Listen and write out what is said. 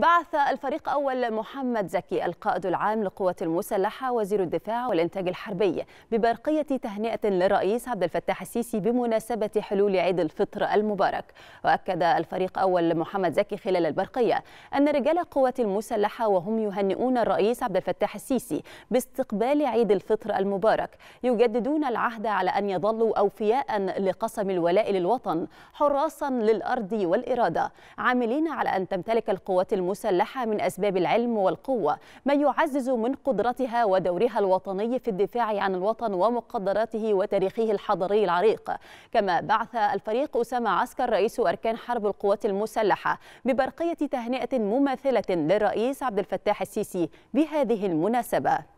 بعث الفريق أول محمد زكي القائد العام للقوات المسلحة وزير الدفاع والإنتاج الحربي ببرقية تهنئة للرئيس عبد الفتاح السيسي بمناسبة حلول عيد الفطر المبارك وأكد الفريق أول محمد زكي خلال البرقية أن رجال القوات المسلحة وهم يهنئون الرئيس عبد الفتاح السيسي باستقبال عيد الفطر المبارك يجددون العهد على أن يظلوا أوفياء لقسم الولاء للوطن حراسا للأرض والإرادة عاملين على أن تمتلك القوات المسلحة المسلحة من أسباب العلم والقوة ما يعزز من قدرتها ودورها الوطني في الدفاع عن الوطن ومقدراته وتاريخه الحضري العريق كما بعث الفريق أسامة عسكر رئيس أركان حرب القوات المسلحة ببرقية تهنئة مماثلة للرئيس عبد الفتاح السيسي بهذه المناسبة